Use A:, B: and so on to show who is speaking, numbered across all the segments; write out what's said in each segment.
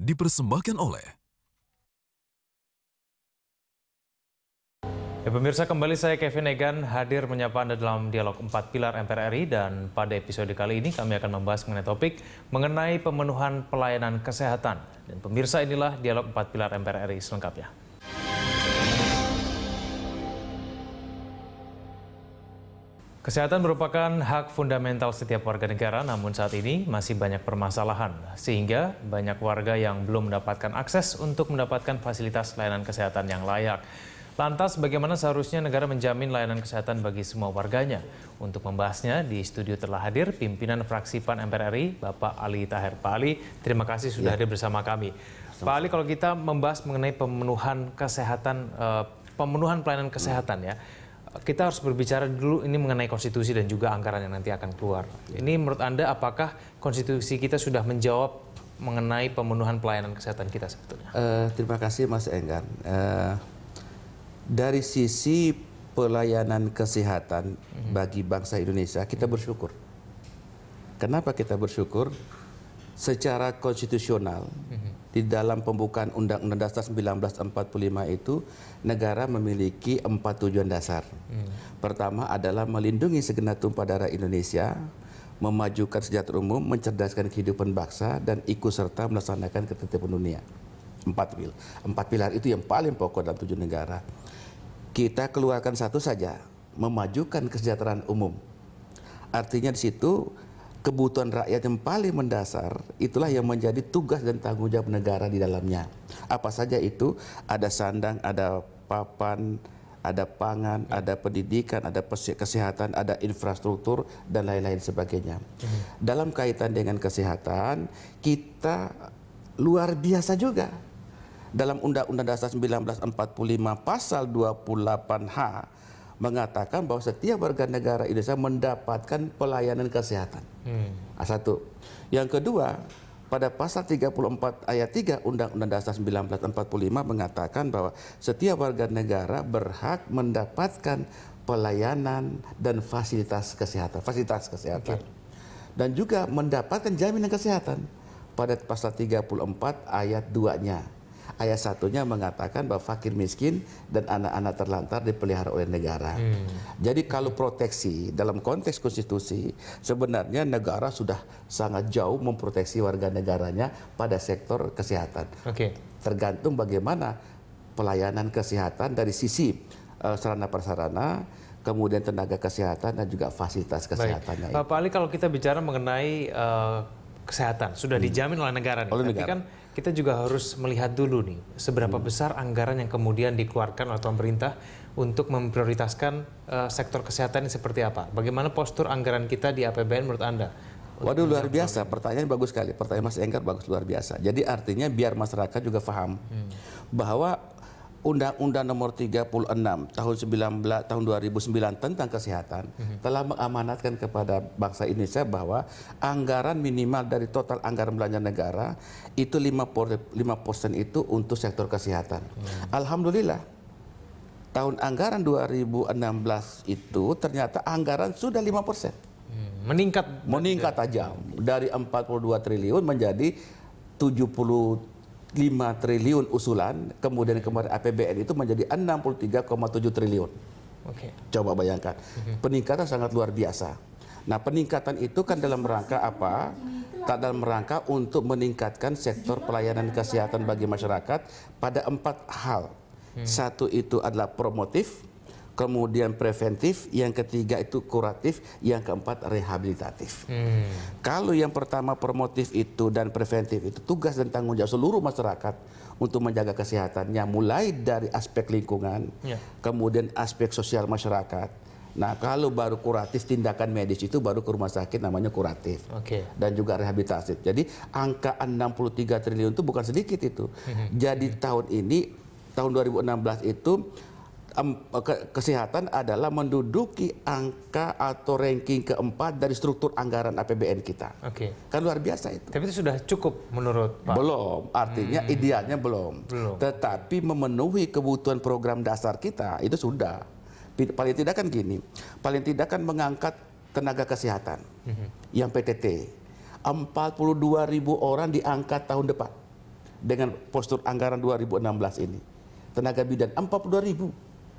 A: dipersembahkan oleh Ya, pemirsa kembali saya Kevin Egan hadir menyapa Anda dalam dialog empat pilar MPR RI dan pada episode kali ini kami akan membahas mengenai topik mengenai pemenuhan pelayanan kesehatan. Dan pemirsa inilah dialog empat pilar MPR RI selengkapnya. Kesehatan merupakan hak fundamental setiap warga negara, namun saat ini masih banyak permasalahan, sehingga banyak warga yang belum mendapatkan akses untuk mendapatkan fasilitas layanan kesehatan yang layak. Lantas, bagaimana seharusnya negara menjamin layanan kesehatan bagi semua warganya? Untuk membahasnya, di studio telah hadir pimpinan fraksi PAN MPR RI, Bapak Ali Taher. Pak Ali, terima kasih sudah ya. hadir bersama kami. Sama. Pak Ali, kalau kita membahas mengenai pemenuhan kesehatan, eh, pemenuhan pelayanan kesehatan ya kita harus berbicara dulu ini mengenai konstitusi dan juga anggaran yang nanti akan keluar. Ini menurut Anda apakah konstitusi kita sudah menjawab mengenai pemenuhan pelayanan kesehatan kita sebetulnya?
B: Uh, terima kasih Mas Enggan. Uh, dari sisi pelayanan kesehatan hmm bagi bangsa Indonesia kita bersyukur. Kenapa kita bersyukur? Secara konstitusional hmm di dalam pembukaan Undang-Undang Dasar 1945 itu negara memiliki empat tujuan dasar. Hmm. Pertama adalah melindungi segenap tumpah darah Indonesia, memajukan sejahtera umum, mencerdaskan kehidupan bangsa dan ikut serta melaksanakan ketertiban dunia. Empat pilar. Empat pilar itu yang paling pokok dalam tujuan negara. Kita keluarkan satu saja, memajukan kesejahteraan umum. Artinya di situ kebutuhan rakyat yang paling mendasar itulah yang menjadi tugas dan tanggung jawab negara di dalamnya. Apa saja itu? Ada sandang, ada papan, ada pangan, ya. ada pendidikan, ada kesehatan, ada infrastruktur dan lain-lain sebagainya. Hmm. Dalam kaitan dengan kesehatan, kita luar biasa juga. Dalam Undang-Undang Dasar 1945 pasal 28H mengatakan bahwa setiap warga negara Indonesia mendapatkan pelayanan kesehatan. Hmm. Ah, satu. Yang kedua, pada pasal 34 ayat 3 Undang-Undang Dasar 1945 mengatakan bahwa setiap warga negara berhak mendapatkan pelayanan dan fasilitas kesehatan, fasilitas kesehatan. Okay. Dan juga mendapatkan jaminan kesehatan pada pasal 34 ayat 2-nya ayat satunya mengatakan bahwa fakir miskin dan anak-anak terlantar dipelihara oleh negara. Hmm. Jadi kalau proteksi dalam konteks konstitusi sebenarnya negara sudah sangat jauh memproteksi warga negaranya pada sektor kesehatan. Okay. Tergantung bagaimana pelayanan kesehatan dari sisi uh, sarana prasarana kemudian tenaga kesehatan dan juga fasilitas kesehatannya.
A: Baik. Pak Ali kalau kita bicara mengenai uh, kesehatan sudah hmm. dijamin oleh negara nih. Oleh Tapi kan kita juga harus melihat dulu nih seberapa hmm. besar anggaran yang kemudian dikeluarkan oleh pemerintah untuk memprioritaskan uh, sektor kesehatan ini seperti apa. Bagaimana postur anggaran kita di APBN menurut Anda? Waduh luar biasa,
B: pertanyaan bagus sekali. Pertanyaan Mas Engkar bagus luar biasa. Jadi artinya biar masyarakat juga paham hmm. bahwa Undang-Undang Nomor 36 Tahun 19 Tahun 2009 tentang kesehatan mhm. telah mengamanatkan kepada bangsa Indonesia bahwa anggaran minimal dari total anggaran belanja negara itu 5 persen itu untuk sektor kesehatan. -hmm. Alhamdulillah tahun anggaran 2016 itu ternyata anggaran sudah 5 persen. Mm, meningkat meningkat tajam dari 42 triliun menjadi 70 5 triliun usulan, kemudian kemarin APBN itu menjadi 63,7 triliun. Oke. Okay. Coba bayangkan, mhm. peningkatan sangat luar biasa. Nah, peningkatan itu kan dalam rangka apa? Tak dalam rangka untuk meningkatkan sektor pelayanan kesehatan bagi masyarakat pada empat hal. Hmm. Satu itu adalah promotif, kemudian preventif, yang ketiga itu kuratif, yang keempat rehabilitatif. Hmm. Kalau yang pertama promotif itu dan preventif itu tugas dan tanggung jawab seluruh masyarakat untuk menjaga kesehatannya mulai dari aspek lingkungan, yeah. kemudian aspek sosial masyarakat. Nah, kalau baru kuratif tindakan medis itu baru ke rumah sakit namanya kuratif. Okay. Dan juga rehabilitasi. Jadi angka 63 triliun itu bukan sedikit itu. Hmm. Jadi tahun ini tahun 2016 itu kesehatan adalah menduduki angka atau ranking keempat dari struktur anggaran APBN kita. Oke. Okay. Kan luar biasa itu. Tapi itu sudah cukup menurut Pak. Belum, artinya hmm. idealnya belum. belum. Tetapi memenuhi kebutuhan program dasar kita itu sudah. Paling tidak kan gini, paling tidak kan mengangkat tenaga kesehatan hmm. yang PTT. 42 ribu orang diangkat tahun depan dengan postur anggaran 2016 ini. Tenaga bidan 42 ribu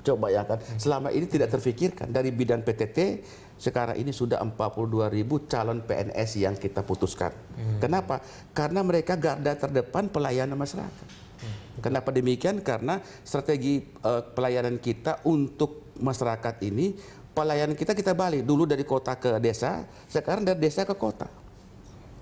B: Coba bayangkan, selama ini tidak terfikirkan dari bidang PTT sekarang ini sudah 42 ribu calon PNS yang kita putuskan. Hmm. Kenapa? Karena mereka garda terdepan pelayanan masyarakat. Hmm. Kenapa demikian? Karena strategi uh, pelayanan kita untuk masyarakat ini, pelayanan kita kita balik dulu dari kota ke desa, sekarang dari desa ke kota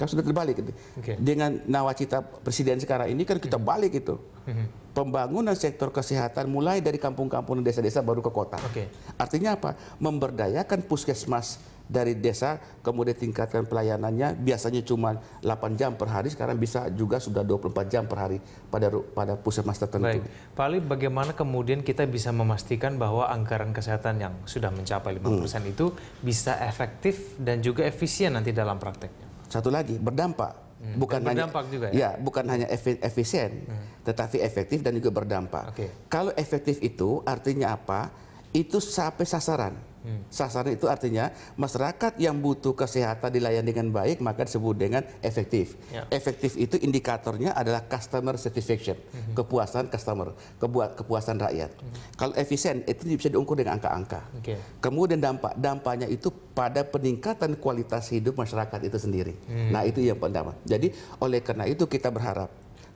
B: kan sudah terbalik itu. Okay. Dengan nawacita presiden sekarang ini kan kita balik itu. Mhm. Pembangunan sektor kesehatan mulai dari kampung-kampung dan desa-desa baru ke kota. Okay. Artinya apa? Memberdayakan puskesmas dari desa kemudian tingkatkan pelayanannya biasanya cuma 8 jam per hari sekarang bisa juga sudah 24 jam per hari pada pada puskesmas tertentu. Baik.
A: Pak Ali, bagaimana kemudian kita bisa memastikan bahwa anggaran kesehatan yang sudah mencapai 5% hmm. itu bisa efektif dan juga efisien nanti dalam prakteknya? satu lagi berdampak
B: Hmm. Bukan hanya juga ya? ya, bukan hanya efisien, hmm. tetapi efektif dan juga berdampak. Okay. Kalau efektif itu artinya apa? Itu sampai sasaran. Hmm. Sasaran itu artinya masyarakat yang butuh kesehatan dilayani dengan baik maka disebut dengan efektif. Ya. Efektif itu indikatornya adalah customer satisfaction, hmm. kepuasan customer, kebuat kepuasan rakyat. Hmm. Kalau efisien itu bisa diukur dengan angka-angka. Okay. Kemudian dampak dampaknya itu pada peningkatan kualitas hidup masyarakat itu sendiri. Hmm. Nah itu yang pertama. Jadi oleh karena itu kita berharap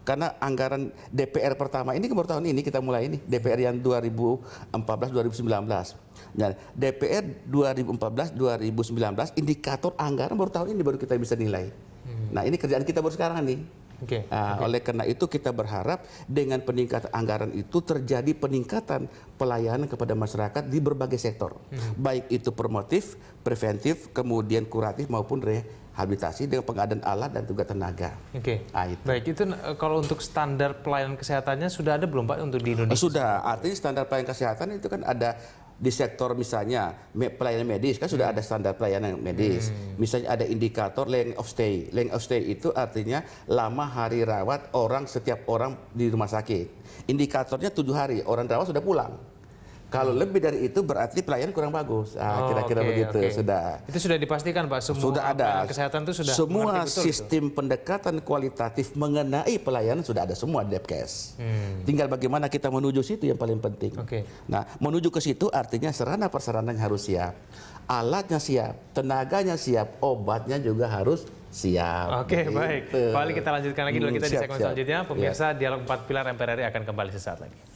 B: karena anggaran DPR pertama ini kan baru tahun ini kita mulai ini DPR yang 2014 2019. Nah, DPR 2014 2019 indikator anggaran baru tahun ini baru kita bisa nilai. Hmm. Nah, ini kerjaan kita baru sekarang nih. Okay. Nah, okay. Oleh karena itu kita berharap dengan peningkatan anggaran itu terjadi peningkatan pelayanan kepada masyarakat di berbagai sektor, hmm. baik itu promotif, preventif, kemudian kuratif maupun re habitasi dengan pengadaan alat dan juga tenaga. Oke. Okay. Nah, Baik, itu eh, kalau untuk standar pelayanan kesehatannya sudah ada belum Pak untuk di Indonesia? Sudah. Artinya standar pelayanan kesehatan itu kan ada di sektor misalnya pelayanan medis kan sudah hmm. ada standar pelayanan medis. Hmm. Misalnya ada indikator length of stay. Length of stay itu artinya lama hari rawat orang setiap orang di rumah sakit. Indikatornya tujuh hari, orang rawat sudah pulang. Kalau lebih dari itu berarti pelayan kurang bagus. Nah, oh, kira-kira okay, begitu okay. sudah.
A: Itu sudah dipastikan Pak semua sudah ada. kesehatan itu sudah semua sistem
B: itu? pendekatan kualitatif mengenai pelayanan sudah ada semua di Depkes. Hmm. Tinggal bagaimana kita menuju situ yang paling penting. Okay. Nah, menuju ke situ artinya sarana yang harus siap. Alatnya siap, tenaganya siap, obatnya juga harus Siap. Oke, okay, baik. Paling kita lanjutkan lagi dulu kita hmm, siap, di segmen selanjutnya. Pemirsa,
A: ya. Dialog empat Pilar MPRRI akan kembali sesaat lagi.